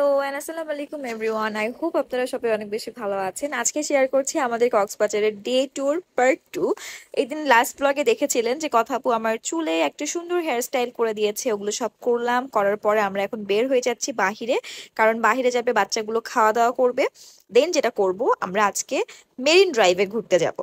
hello and আসসালামু আলাইকুম everyone I hope আপনারা সবাই অনেক বেশি ভালো আছেন আজকে শেয়ার করছি আমাদের কক্সবাজারের ডে ট্যুর পার্ট টু এদিন লাস্ট ব্লগে দেখেছিলেন যে কথাপু আমার চুলে একটা সুন্দর হেয়ারস্টাইল করে দিয়েছে ওগুলো সব করলাম করার পরে আমরা এখন বের হয়ে যাচ্ছি বাহিরে কারণ বাহিরে যাবে বাচ্চাগুলো খাওয়া দাওয়া করবে দেন যেটা করব আমরা আজকে মেরিন ড্রাইভে ঘুরতে যাবো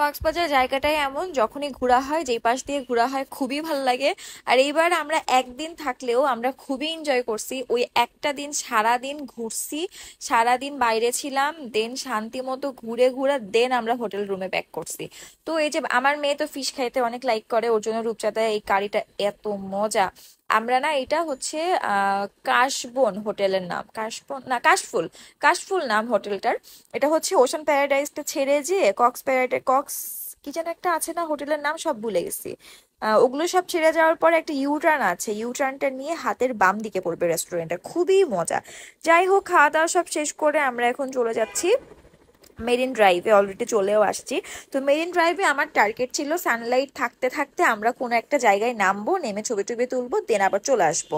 কক্সবাজার জায়গাটাই এমন যখনই ঘোরা হয় যেই পাশ দিয়ে ঘোরা হয় খুবই ভালো লাগে আর এইবার আমরা একদিন থাকলেও আমরা খুবই এনজয় করছি ওই একটা দিন সারা দিন ঘুরছি সারা দিন বাইরে ছিলাম দেন শান্তি মতো ঘুরে ঘুরে দেন আমরা হোটেল রুমে ব্যাক করছি তো এই যে আমার মেয়ে তো ফিশ খাইতে অনেক লাইক করে ওর জন্য রূপচাঁদায় এই কারিটা এত মজা আমরা না এটা হচ্ছে কাশবন হোটেলের নাম কাশবন না কাশফুল কাশফুল নাম হোটেলটার এটা হচ্ছে ওশান প্যারাডাইসটা ছেড়ে যে কক্স প্যারাডাইজ কক্স কি যেন একটা আছে না হোটেলের নাম সব ভুলে গেছি ওগুলো সব ছেড়ে যাওয়ার পর একটা ইউটার্ন আছে ইউটার্নটা নিয়ে হাতের বাম দিকে পড়বে রেস্টুরেন্টটা খুবই মজা যাই হোক খাওয়া দাওয়া সব শেষ করে আমরা এখন চলে যাচ্ছি মেরিন ড্রাইভে অলরেডি চলেও আসছি তো মেরিন ড্রাইভে আমার টার্গেট ছিল সানলাইট থাকতে থাকতে আমরা কোনো একটা জায়গায় নামবো নেমে ছবি টবি তুলবো দেন আবার চলে আসবো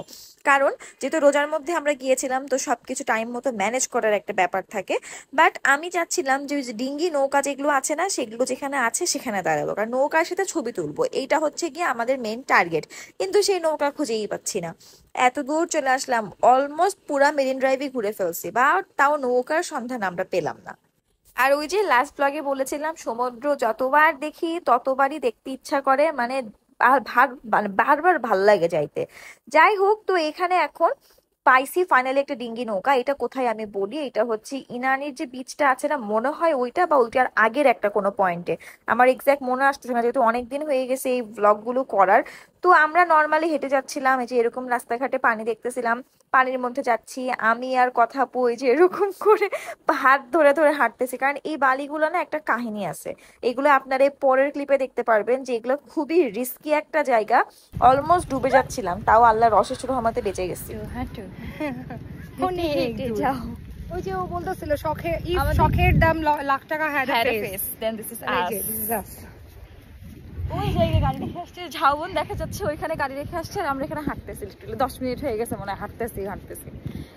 কারণ যেহেতু রোজার মধ্যে আমরা গিয়েছিলাম তো সব কিছু টাইম মতো ম্যানেজ করার একটা ব্যাপার থাকে বাট আমি চাচ্ছিলাম যে ডিঙ্গি নৌকা যেগুলো আছে না সেগুলো যেখানে আছে সেখানে দাঁড়াবো কারণ নৌকার সাথে ছবি তুলবো এইটা হচ্ছে গিয়ে আমাদের মেন টার্গেট কিন্তু সেই নৌকা খুঁজেই পাচ্ছি না এত দূর চলে আসলাম অলমোস্ট পুরা মেরিন ড্রাইভে ঘুরে ফেলছি বা তাও নৌকার সন্ধান আমরা পেলাম না আর ওই যে লাস্ট ব্লগে বলেছিলাম সমুদ্র যতবার দেখি ততবারই দেখতে ইচ্ছা করে মানে, মানে বারবার ভাল লাগে যাইতে যাই হোক তো এখানে এখন পাইসি ফাইনালি একটা ডিঙ্গি নৌকা এটা কোথায় আমি বলি এটা হচ্ছে ইনানির যে বিচটা আছে না মনে হয় ওইটা বা ওইটার আগের একটা কোনো পয়েন্টে আমার এক্স্যাক্ট মনে আসতেছে না যেহেতু অনেক দিন হয়ে গেছে এই ব্লগগুলো করার তো আমরা নর্মালি হেঁটে যাচ্ছিলাম এই যে এরকম রাস্তাঘাটে পানি দেখতেছিলাম পানির মধ্যে যাচ্ছি আমি আর কথা বই যে এরকম করে হাত ধরে ধরে হাঁটতেছি কারণ এই বালিগুলো না একটা কাহিনী আছে এগুলো আপনার এই পরের ক্লিপে দেখতে পারবেন যে এগুলো খুবই রিস্কি একটা জায়গা অলমোস্ট ডুবে যাচ্ছিলাম তাও আল্লাহর অশেষ রহমতে বেঁচে গেছি ওই যে ও বলতেছিল শখের শখের দাম লাখ টাকা হ্যাঁ দিস দিস ওই জায়গায় গাড়ি রেখে আসছে ঝাউবন দেখা যাচ্ছে ওইখানে গাড়ি রেখে আসছে আর আমরা এখানে হাঁটতেছি দশ মিনিট হয়ে গেছে মনে হয় হাঁটতেছি হাঁটতেছি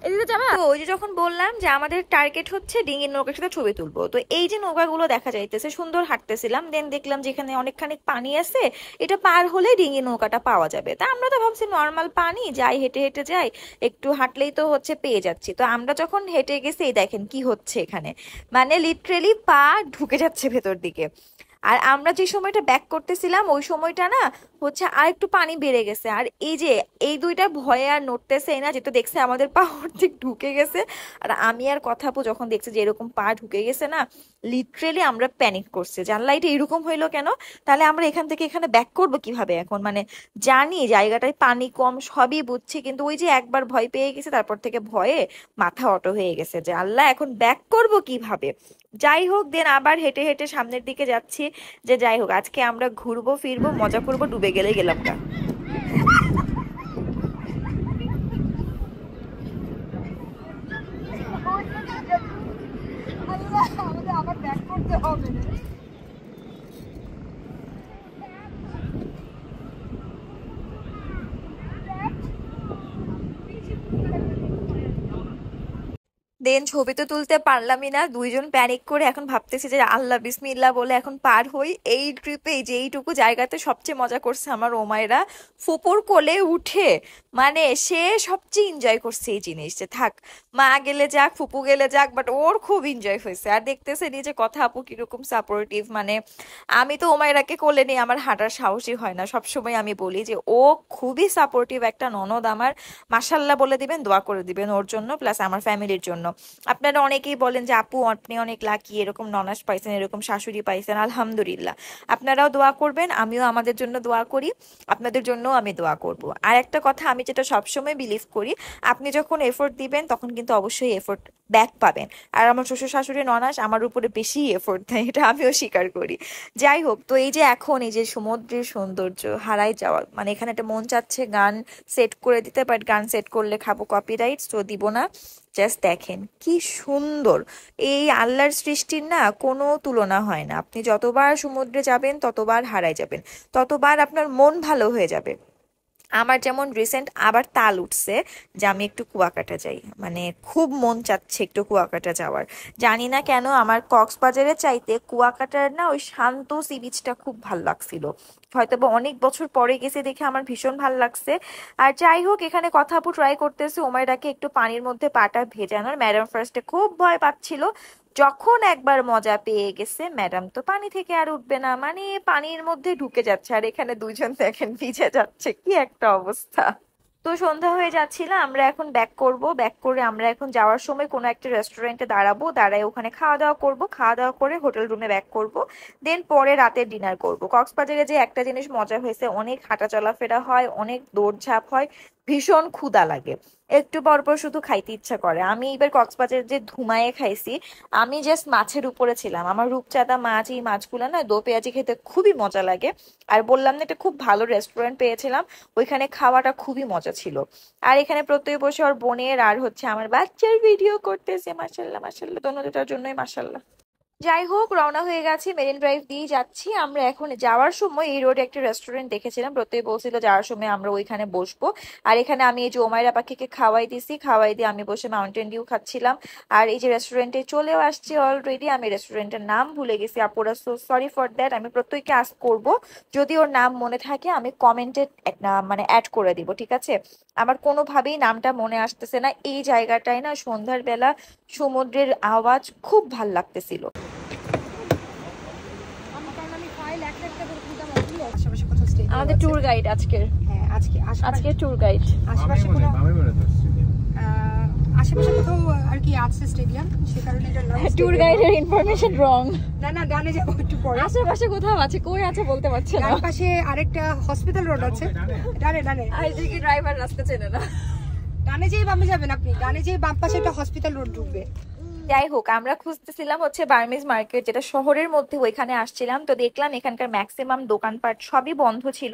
এদিকে ওই যে যখন বললাম যে আমাদের টার্গেট হচ্ছে ডিঙির নৌকার সাথে ছবি তুলবো তো এই যে নৌকাগুলো দেখা যাইতেছে সুন্দর হাঁটতেছিলাম দেন দেখলাম যেখানে অনেকখানি পানি আছে এটা পার হলে ডিঙি নৌকাটা পাওয়া যাবে তা আমরা তো ভাবছি নর্মাল পানি যাই হেঁটে হেঁটে যাই একটু হাঁটলেই তো হচ্ছে পেয়ে যাচ্ছি তো আমরা যখন হেঁটে গেছি দেখেন কি হচ্ছে এখানে মানে লিটারেলি পা ঢুকে যাচ্ছে ভেতর দিকে আর আমরা যে সময়টা ব্যাক করতেছিলাম ওই সময়টা না হচ্ছে আর একটু পানি বেড়ে গেছে আর এই যে এই দুইটা ভয়ে আর নড়তেছে না যেটা দেখছে আমাদের পা অর্ধেক ঢুকে গেছে আর আমি আর কথা যখন দেখছে যে এরকম পা ঢুকে গেছে না লিটারেলি আমরা প্যানিক করছে জানলা এটা এরকম হইলো কেন তাহলে আমরা এখান থেকে এখানে ব্যাক করবো কিভাবে এখন মানে জানি জায়গাটায় পানি কম সবই বুঝছে কিন্তু ওই যে একবার ভয় পেয়ে গেছে তারপর থেকে ভয়ে মাথা অটো হয়ে গেছে যে আল্লাহ এখন ব্যাক করব কিভাবে যাই হোক দেন আবার হেঁটে হেঁটে সামনের দিকে যাচ্ছি যে যাই হোক আজকে আমরা ঘুরবো ফিরবো মজা করবো ডুবে গেলেই গেলাম আমাদের আবার ব্যাক করতে হবে দেন ছবি তো তুলতে পারলামই না দুইজন প্যানিক করে এখন ভাবতেছি যে আল্লাহ বিসমিল্লা বলে এখন পার হই এই ট্রিপে যে এইটুকু জায়গাতে সবচেয়ে মজা করছে আমার ওমায়রা ফুপুর কোলে উঠে মানে সে সবচেয়ে এনজয় করছে এই জিনিস যে থাক মা গেলে যাক ফুপু গেলে যাক বাট ওর খুব এনজয় হয়েছে আর দেখতেছে নিজে কথা আপু কিরকম সাপোর্টিভ মানে আমি তো ওমায়রাকে কোলে নিয়ে আমার হাঁটার সাহসই হয় না সবসময় আমি বলি যে ও খুবই সাপোর্টিভ একটা ননদ আমার মাসাল্লাহ বলে দিবেন দোয়া করে দিবেন ওর জন্য প্লাস আমার ফ্যামিলির জন্য আপনারা অনেকেই বলেন যে আপু আপনি অনেক লাকি এরকম ননাস পাইছেন এরকম শাশুড়ি পাইছেন আলহামদুলিল্লাহ আপনারাও দোয়া করবেন আমিও আমাদের জন্য দোয়া করি আপনাদের জন্য আমি দোয়া করব আর একটা কথা আমি যেটা সবসময় বিলিভ করি আপনি যখন এফোর্ট দিবেন তখন কিন্তু অবশ্যই এফোর্ট ব্যাক পাবেন আর আমার শ্বশুর শাশুড়ি ননাস আমার উপরে বেশি এফোর্ট দেয় এটা আমিও স্বীকার করি যাই হোক তো এই যে এখন এই যে সমুদ্রের সৌন্দর্য হারাই যাওয়া মানে এখানে একটা মন চাচ্ছে গান সেট করে দিতে বাট গান সেট করলে খাবো কপিরাইট তো দিব না জাস্ট দেখেন কি সুন্দর এই আল্লাহর সৃষ্টির না কোনো তুলনা হয় না আপনি যতবার সমুদ্রে যাবেন ততবার হারায় যাবেন ততবার আপনার মন ভালো হয়ে যাবে আমার যেমন রিসেন্ট আবার তাল উঠছে যে আমি একটু কুয়াকাটা যাই মানে খুব মন চাচ্ছে একটু কুয়াকাটা যাওয়ার জানি না কেন আমার কক্সবাজারে চাইতে কুয়াকাটার না ওই শান্ত সি বিচটা খুব ভাল লাগছিল হয়তো বা অনেক বছর পরে গেছে দেখে আমার ভীষণ ভাল লাগছে আর যাই হোক এখানে কথা ট্রাই করতেছে ওমায়রাকে একটু পানির মধ্যে পাটা ভেজানোর ম্যাডাম ফার্স্টে খুব ভয় পাচ্ছিল যখন একবার মজা পেয়ে গেছে ম্যাডাম তো পানি থেকে আর উঠবে না মানে পানির মধ্যে ঢুকে যাচ্ছে আর এখানে দুইজন দেখেন ভিজে যাচ্ছে কি একটা অবস্থা তো সন্ধ্যা হয়ে যাচ্ছিল আমরা এখন ব্যাক করব ব্যাক করে আমরা এখন যাওয়ার সময় কোনো একটা রেস্টুরেন্টে দাঁড়াবো দাঁড়ায় ওখানে খাওয়া দাওয়া করব খাওয়া দাওয়া করে হোটেল রুমে ব্যাক করব দেন পরে রাতে ডিনার করব কক্সবাজারে যে একটা জিনিস মজা হয়েছে অনেক হাঁটা চলাফেরা হয় অনেক দৌড়ঝাঁপ হয় ভীষণ ক্ষুদা লাগে একটু পর পর শুধু খাইতে ইচ্ছা করে আমি এবার কক্সবাজার যে ধুমায়ে খাইছি আমি জাস্ট মাছের উপরে ছিলাম আমার রূপচাঁদা মাছ এই মাছগুলো না দো পেঁয়াজি খেতে খুবই মজা লাগে আর বললাম না এটা খুব ভালো রেস্টুরেন্ট পেয়েছিলাম ওইখানে খাওয়াটা খুবই মজা ছিল আর এখানে প্রত্যেক বসে ওর বোনের আর হচ্ছে আমার বাচ্চার ভিডিও করতেছে মাসাল্লাহ মাসাল্লাহ দোনোটার জন্যই মাসাল্লাহ যাই হোক রওনা হয়ে গেছি মেরিন ড্রাইভ দিয়ে যাচ্ছি আমরা এখন যাওয়ার সময় এই রোডে একটা রেস্টুরেন্ট দেখেছিলাম প্রত্যেক বলছিল যাওয়ার সময় আমরা ওইখানে বসবো আর এখানে আমি এই যে ওমাইরা পাখিকে খাওয়াই দিছি খাওয়াই দিয়ে আমি বসে মাউন্টেন ডিউ খাচ্ছিলাম আর এই যে রেস্টুরেন্টে চলেও আসছি অলরেডি আমি রেস্টুরেন্টের নাম ভুলে গেছি আপুরা সো সরি ফর দ্যাট আমি প্রত্যেককে আস্ক করব যদি ওর নাম মনে থাকে আমি কমেন্টে মানে অ্যাড করে দিব ঠিক আছে আমার কোনোভাবেই নামটা মনে আসতেছে না এই জায়গাটায় না সন্ধ্যার বেলা সমুদ্রের আওয়াজ খুব ভাল লাগতেছিল আমাদের ট্যুর গাইড আজকের হ্যাঁ আজকে আজকে ট্যুর গাইড আশেপাশে কোনো আশেপাশে কোথাও আর কি আছে স্টেডিয়াম সে কারণে এটা নাম ট্যুর গাইডের ইনফরমেশন রং না না গানে যাব একটু পরে আশেপাশে কোথাও আছে কই আছে বলতে পারছে না পাশে আরেকটা হসপিটাল রোড আছে ডানে ডানে আই যে কি ড্রাইভার রাস্তা চেনে না গানে যেই বামে যাবেন আপনি গানে যেই বাম পাশে একটা হসপিটাল রোড ঢুকবে যাই হোক আমরা খুঁজতেছিলাম হচ্ছে বার্মিজ মার্কেট যেটা শহরের মধ্যে ওইখানে আসছিলাম তো দেখলাম এখানকার ম্যাক্সিমাম দোকানপাট সবই বন্ধ ছিল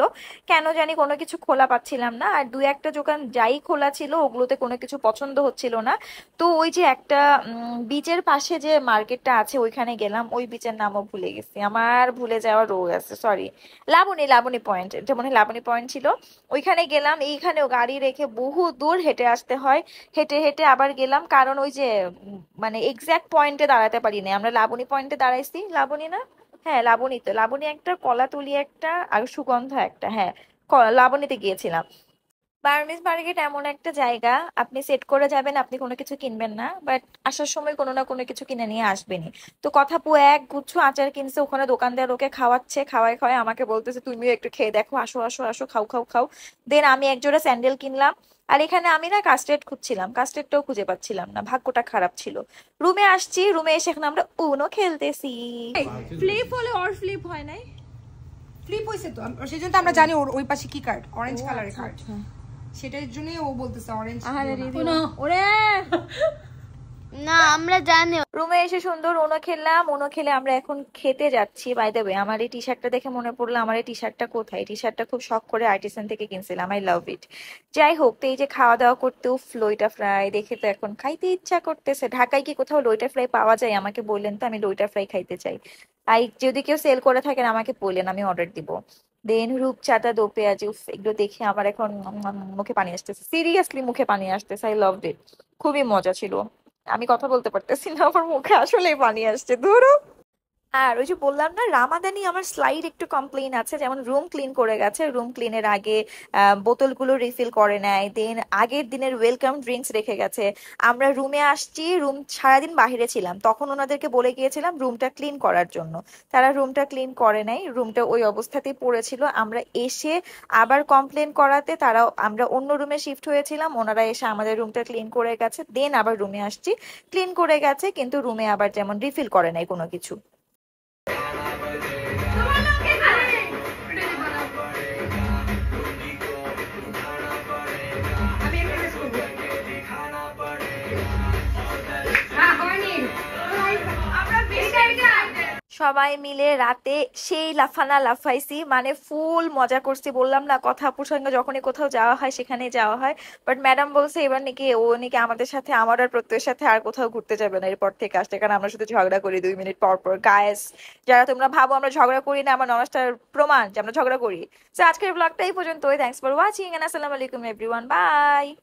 কেন জানি কোনো কিছু খোলা পাচ্ছিলাম না আর দু একটা দোকান যাই খোলা ছিল ওগুলোতে কোনো কিছু পছন্দ হচ্ছিল না তো ওই যে একটা বিচের পাশে যে মার্কেটটা আছে ওইখানে গেলাম ওই বিচের নামও ভুলে গেছি আমার ভুলে যাওয়া রোগ আছে সরি লাবণী লাবণী পয়েন্ট এটা মনে হয় লাবণী পয়েন্ট ছিল ওইখানে গেলাম এইখানেও গাড়ি রেখে বহু দূর হেঁটে আসতে হয় হেঁটে হেঁটে আবার গেলাম কারণ ওই যে মানে এক্স্যাক্ট পয়েন্টে দাঁড়াতে পারি না আমরা লাবণী পয়েন্টে দাঁড়াইছি লাবণী না হ্যাঁ লাবণীতে লাবণী একটা তুলি একটা আর সুগন্ধ একটা হ্যাঁ লাবণীতে গিয়েছিলাম বার্মিস মার্কেট এমন একটা জায়গা আপনি সেট করে যাবেন আপনি কোনো কিছু কিনবেন না বাট আসার সময় কোনো না কোনো কিছু কিনে নিয়ে আসবেনি তো কথা পু এক গুচ্ছ আচার কিনছে ওখানে দোকানদার ওকে খাওয়াচ্ছে খাওয়ায় খাওয়ায় আমাকে বলতেছে তুমিও একটু খেয়ে দেখো আসো আসো আসো খাও খাও খাও দেন আমি একজোড়া স্যান্ডেল কিনলাম আর এখানে আমি না কাস্টেড খুঁজছিলাম কাস্টেডটাও খুঁজে পাচ্ছিলাম না ভাগ্যটা খারাপ ছিল রুমে আসছি রুমে এসে এখানে আমরা উনো খেলতেছি ফ্লিপ হলে অর ফ্লিপ হয় নাই ফ্লিপ হইছে তো সেই জন্য আমরা জানি ওর ওই পাশে কি কার্ড অরেঞ্জ কালারের কার্ড সেটার জন্যই ও বলতেছে অরেঞ্জ আরে ওরে না আমরা জানি রুমে এসে সুন্দর ওনো খেললাম ওনো খেলে আমরা এখন খেতে যাচ্ছি বাই দেবে আমার এই টি শার্টটা দেখে মনে পড়লো আমার এই টি শার্টটা কোথায় টি শার্টটা খুব শখ করে আর্টিসান থেকে কিনছিলাম আই লাভ ইট যাই হোক তো এই যে খাওয়া দাওয়া করতেও লইটা ফ্রাই দেখে তো এখন খাইতে ইচ্ছা করতেছে ঢাকায় কি কোথাও লইটা ফ্রাই পাওয়া যায় আমাকে বললেন তো আমি লইটা ফ্রাই খাইতে চাই তাই যদি কেউ সেল করে থাকেন আমাকে বললেন আমি অর্ডার দিব দেন রূপচাঁদা দো আজ উফ এগুলো দেখে আমার এখন মুখে পানি আসতেছে সিরিয়াসলি মুখে পানি আসতেছে আই লাভ ইট খুবই মজা ছিল আমি কথা বলতে পারতেছি না আমার মুখে আসলে পানি আসছে ধরো আর ওই যে বললাম না রামাদানি আমার স্লাইড একটু কমপ্লেন আছে যেমন রুম ক্লিন করে গেছে রুম ক্লিনের আগে বোতলগুলো রিফিল করে নেয় দেন আগের দিনের ওয়েলকাম ড্রিঙ্কস রেখে গেছে আমরা রুমে আসছি রুম সারাদিন বাহিরে ছিলাম তখন ওনাদেরকে বলে গিয়েছিলাম রুমটা ক্লিন করার জন্য তারা রুমটা ক্লিন করে নাই রুমটা ওই অবস্থাতেই পড়েছিল আমরা এসে আবার কমপ্লেন করাতে তারা আমরা অন্য রুমে শিফট হয়েছিলাম ওনারা এসে আমাদের রুমটা ক্লিন করে গেছে দেন আবার রুমে আসছি ক্লিন করে গেছে কিন্তু রুমে আবার যেমন রিফিল করে নাই কোনো কিছু সবাই মিলে রাতে সেই লাফানা লাফাইছি মানে ফুল মজা করছি বললাম না কথা আপুর সঙ্গে যখনই কোথাও যাওয়া হয় সেখানে যাওয়া হয় বাট ম্যাডাম বলছে এবার নাকি ও নাকি আমাদের সাথে আমার আর প্রত্যেকের সাথে আর কোথাও ঘুরতে যাবে না এরপর থেকে আসতে কারণ আমরা শুধু ঝগড়া করি দুই মিনিট পর পর গায়েস যারা তোমরা ভাবো আমরা ঝগড়া করি না আমার ননসটার প্রমাণ যে আমরা ঝগড়া করি আজকের ব্লগটা এই পর্যন্তই থ্যাংকস ফর ওয়াচিং আসসালামু আলাইকুম এভরিওয়ান বাই